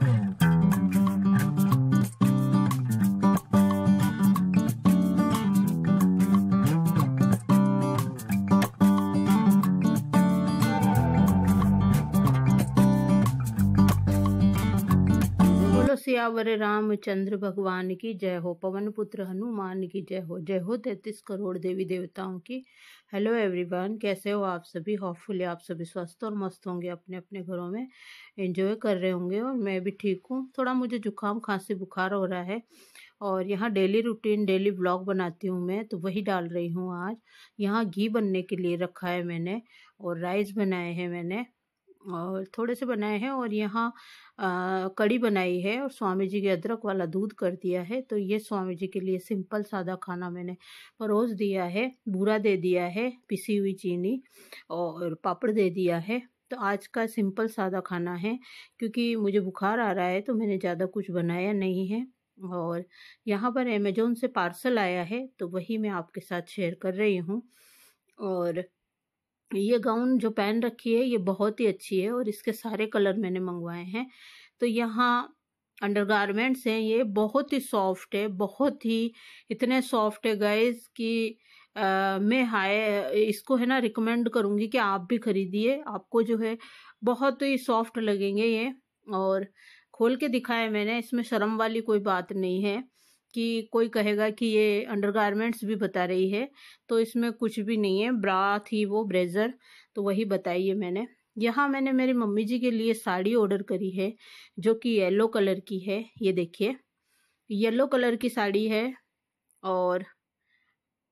Hmm. बोलो सियावर रामचंद्र भगवान की जय हो पवन पुत्र हनुमान की जय हो जय हो तैतीस करोड़ देवी देवताओं की हेलो एवरीवन कैसे हो आप सभी होपफुली आप सभी स्वस्थ और मस्त होंगे अपने अपने घरों में एंजॉय कर रहे होंगे और मैं भी ठीक हूँ थोड़ा मुझे जुकाम खांसी बुखार हो रहा है और यहाँ डेली रूटीन डेली ब्लॉग बनाती हूँ मैं तो वही डाल रही हूँ आज यहाँ घी बनने के लिए रखा है मैंने और राइस बनाए हैं मैंने और थोड़े से बनाए हैं और यहाँ कड़ी बनाई है और स्वामी जी के अदरक वाला दूध कर दिया है तो ये स्वामी जी के लिए सिंपल सादा खाना मैंने परोस दिया है बूरा दे दिया है पिसी हुई चीनी और पापड़ दे दिया है तो आज का सिंपल सादा खाना है क्योंकि मुझे बुखार आ रहा है तो मैंने ज़्यादा कुछ बनाया नहीं है और यहाँ पर अमेजोन से पार्सल आया है तो वही मैं आपके साथ शेयर कर रही हूँ और ये गाउन जो पहन रखी है ये बहुत ही अच्छी है और इसके सारे कलर मैंने मंगवाए हैं तो यहाँ अंडर गारमेंट्स हैं ये बहुत ही सॉफ्ट है बहुत ही इतने सॉफ्ट है गाइज कि मैं हाय इसको है ना रिकमेंड करूँगी कि आप भी खरीदिए आपको जो है बहुत ही सॉफ्ट लगेंगे ये और खोल के दिखाया मैंने इसमें शर्म वाली कोई बात नहीं है कि कोई कहेगा कि ये अंडरगारमेंट्स भी बता रही है तो इसमें कुछ भी नहीं है ब्रा थी वो ब्रेजर तो वही बताई है मैंने यहाँ मैंने मेरी मम्मी जी के लिए साड़ी ऑर्डर करी है जो कि येलो कलर की है ये देखिए येलो कलर की साड़ी है और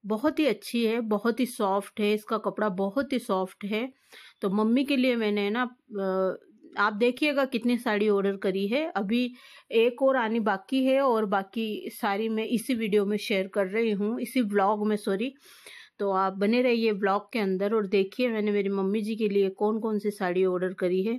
बहुत ही अच्छी है बहुत ही सॉफ्ट है इसका कपड़ा बहुत ही सॉफ्ट है तो मम्मी के लिए मैंने ना आप देखिएगा कितनी साड़ी ऑर्डर करी है अभी एक और आनी बाकी है और बाकी सारी मैं इसी वीडियो में शेयर कर रही हूँ इसी ब्लॉग में सॉरी तो आप बने रहिए ब्लॉग के अंदर और देखिए मैंने मेरी मम्मी जी के लिए कौन कौन सी साड़ी ऑर्डर करी है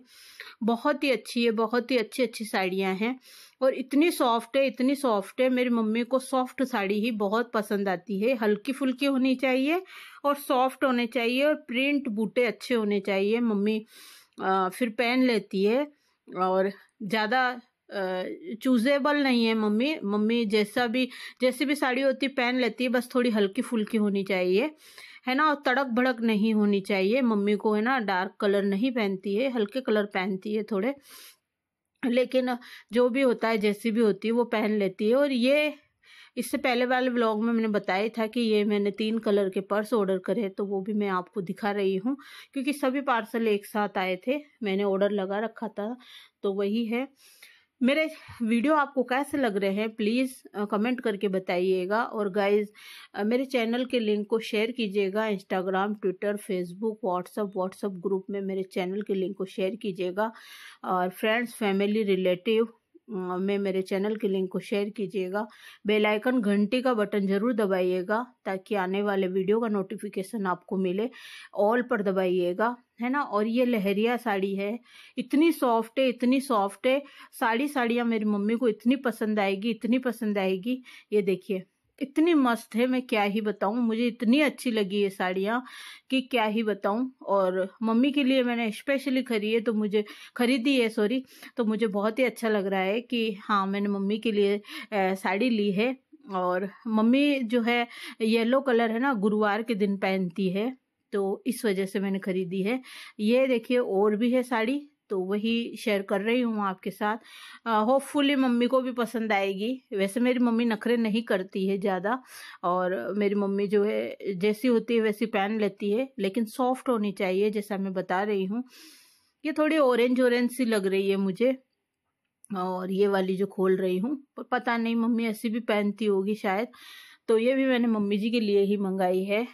बहुत ही अच्छी है बहुत ही अच्छी अच्छी साड़ियाँ हैं और इतनी सॉफ्ट है इतनी सॉफ्ट है मेरी मम्मी को सॉफ्ट साड़ी ही बहुत पसंद आती है हल्की फुल्की होनी चाहिए और सॉफ्ट होने चाहिए और प्रिंट बूटे अच्छे होने चाहिए मम्मी फिर पेन लेती है और ज़्यादा चूजेबल नहीं है मम्मी मम्मी जैसा भी जैसी भी साड़ी होती पहन लेती है बस थोड़ी हल्की फुल्की होनी चाहिए है ना और तड़क भड़क नहीं होनी चाहिए मम्मी को है ना डार्क कलर नहीं पहनती है हल्के कलर पहनती है थोड़े लेकिन जो भी होता है जैसी भी होती है वो पहन लेती है और ये इससे पहले वाले ब्लॉग में मैंने बताया था कि ये मैंने तीन कलर के पर्स ऑर्डर करे तो वो भी मैं आपको दिखा रही हूँ क्योंकि सभी पार्सल एक साथ आए थे मैंने ऑर्डर लगा रखा था तो वही है मेरे वीडियो आपको कैसे लग रहे हैं प्लीज़ कमेंट करके बताइएगा और गाइज मेरे चैनल के लिंक को शेयर कीजिएगा Instagram Twitter Facebook WhatsApp WhatsApp group में मेरे चैनल के लिंक को शेयर कीजिएगा और फ्रेंड्स फैमिली रिलेटिव में मेरे चैनल के लिंक को शेयर कीजिएगा बेल आइकन घंटी का बटन ज़रूर दबाइएगा ताकि आने वाले वीडियो का नोटिफिकेशन आपको मिले ऑल पर दबाइएगा है ना और ये लहरिया साड़ी है इतनी सॉफ्ट है इतनी सॉफ्ट है साड़ी साड़ियाँ मेरी मम्मी को इतनी पसंद आएगी इतनी पसंद आएगी ये देखिए इतनी मस्त है मैं क्या ही बताऊँ मुझे इतनी अच्छी लगी ये साड़ियाँ कि क्या ही बताऊँ और मम्मी के लिए मैंने स्पेशली खरी है तो मुझे खरीदी है सॉरी तो मुझे बहुत ही अच्छा लग रहा है कि हाँ मैंने मम्मी के लिए साड़ी ली है और मम्मी जो है येलो कलर है ना गुरुवार के दिन पहनती है तो इस वजह से मैंने खरीदी है ये देखिए और भी है साड़ी तो वही शेयर कर रही हूँ आपके साथ होपफुली मम्मी को भी पसंद आएगी वैसे मेरी मम्मी नखरे नहीं करती है ज़्यादा और मेरी मम्मी जो है जैसी होती है वैसी पहन लेती है लेकिन सॉफ्ट होनी चाहिए जैसा मैं बता रही हूँ ये थोड़ी ऑरेंज ऑरेंज सी लग रही है मुझे और ये वाली जो खोल रही हूँ पर पता नहीं मम्मी ऐसी भी पहनती होगी शायद तो ये भी मैंने मम्मी जी के लिए ही मंगाई है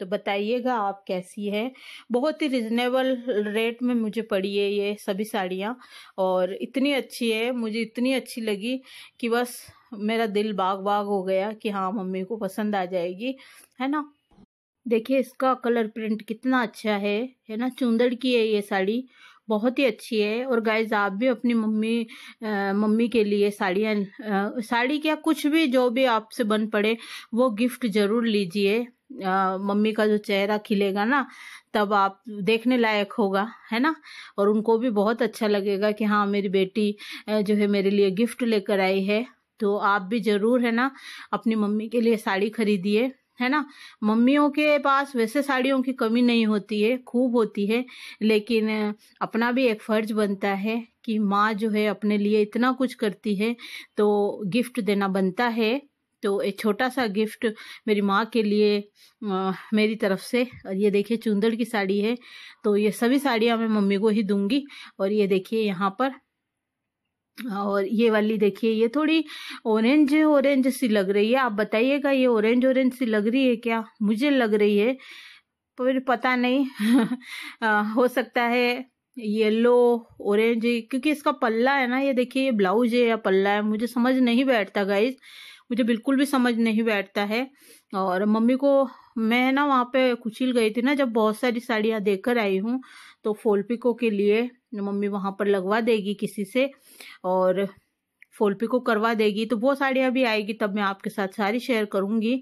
तो बताइएगा आप कैसी है बहुत ही रिजनेबल रेट में मुझे पड़ी है ये सभी साड़ियाँ और इतनी अच्छी है मुझे इतनी अच्छी लगी कि बस मेरा दिल बाग बाग हो गया कि हाँ मम्मी को पसंद आ जाएगी है ना देखिए इसका कलर प्रिंट कितना अच्छा है है ना चुंदड़ की है ये साड़ी बहुत ही अच्छी है और गाइज आप भी अपनी मम्मी आ, मम्मी के लिए साड़ियाँ साड़ी क्या कुछ भी जो भी आपसे बन पड़े वो गिफ्ट ज़रूर लीजिए मम्मी का जो चेहरा खिलेगा ना तब आप देखने लायक होगा है ना और उनको भी बहुत अच्छा लगेगा कि हाँ मेरी बेटी जो है मेरे लिए गिफ्ट लेकर आई है तो आप भी ज़रूर है ना अपनी मम्मी के लिए साड़ी खरीदिए है ना मम्मियों के पास वैसे साड़ियों की कमी नहीं होती है खूब होती है लेकिन अपना भी एक फ़र्ज बनता है कि माँ जो है अपने लिए इतना कुछ करती है तो गिफ्ट देना बनता है तो एक छोटा सा गिफ्ट मेरी माँ के लिए आ, मेरी तरफ से और ये देखिए चुंदड़ की साड़ी है तो ये सभी साड़ियाँ मैं मम्मी को ही दूंगी और ये देखिए यहाँ पर और ये वाली देखिए ये थोड़ी ऑरेंज ऑरेंज सी लग रही है आप बताइएगा ये ऑरेंज ऑरेंज सी लग रही है क्या मुझे लग रही है पर पता नहीं आ, हो सकता है येलो ऑरेंज क्योंकि इसका पल्ला है ना ये देखिए ये ब्लाउज है या पल्ला है मुझे समझ नहीं बैठता गाइज मुझे बिल्कुल भी समझ नहीं बैठता है और मम्मी को मैं ना वहाँ पे कुचिल गई थी ना जब बहुत सारी साड़ियाँ देकर आई हूँ तो फोलपिको के लिए मम्मी वहाँ पर लगवा देगी किसी से और फोलपिको करवा देगी तो वो साड़ियाँ भी आएगी तब मैं आपके साथ सारी शेयर करूँगी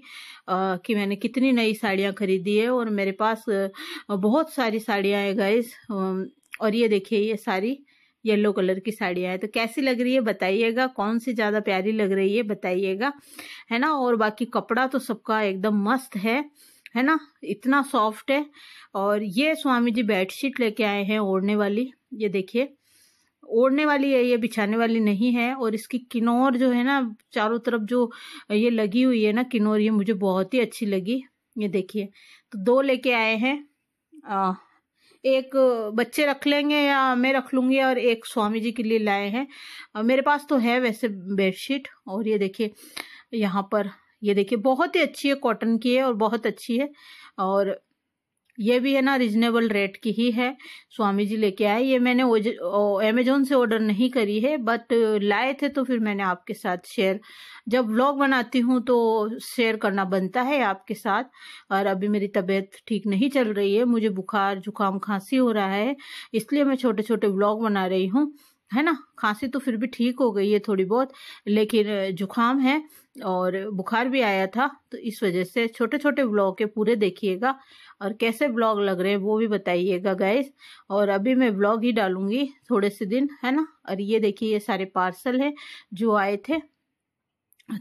कि मैंने कितनी नई साड़ियाँ खरीदी है और मेरे पास बहुत सारी साड़ियाँ हैं गाइस और ये देखिए ये सारी येलो कलर की साड़ियाँ हैं तो कैसी लग रही है बताइएगा कौन सी ज़्यादा प्यारी लग रही है बताइएगा है ना और बाकी कपड़ा तो सबका एकदम मस्त है है ना इतना सॉफ्ट है और ये स्वामी जी बेडशीट लेके आए हैं ओढ़ने वाली ये देखिए ओढ़ने वाली है ये बिछाने वाली नहीं है और इसकी किनौर जो है ना चारों तरफ जो ये लगी हुई है ना किनौर ये मुझे बहुत ही अच्छी लगी ये देखिए तो दो लेके आए हैं एक बच्चे रख लेंगे या मैं रख लूँगी और एक स्वामी जी के लिए लाए हैं मेरे पास तो है वैसे बेडशीट और ये देखिए यहाँ पर ये देखिए बहुत ही अच्छी है कॉटन की है और बहुत अच्छी है और ये भी है ना रिजनेबल रेट की ही है स्वामी जी लेके आए ये मैंने अमेजोन से ऑर्डर नहीं करी है बट लाए थे तो फिर मैंने आपके साथ शेयर जब व्लॉग बनाती हूँ तो शेयर करना बनता है आपके साथ और अभी मेरी तबीयत ठीक नहीं चल रही है मुझे बुखार जुकाम खांसी हो रहा है इसलिए मैं छोटे छोटे व्लॉग बना रही हूँ है ना खांसी तो फिर भी ठीक हो गई है थोड़ी बहुत लेकिन जुकाम है और बुखार भी आया था तो इस वजह से छोटे छोटे ब्लॉग के पूरे देखिएगा और कैसे ब्लॉग लग रहे हैं वो भी बताइएगा गाइस और अभी मैं ब्लॉग ही डालूंगी थोड़े से दिन है ना और ये देखिए ये सारे पार्सल हैं जो आए थे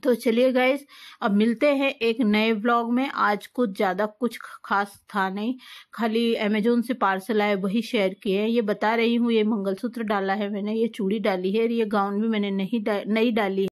तो चलिए गाइज अब मिलते हैं एक नए ब्लॉग में आज कुछ ज़्यादा कुछ खास था नहीं खाली अमेजोन से पार्सल आए वही शेयर किए हैं ये बता रही हूँ ये मंगलसूत्र डाला है मैंने ये चूड़ी डाली है और ये गाउन भी मैंने नहीं डा, नहीं डाली है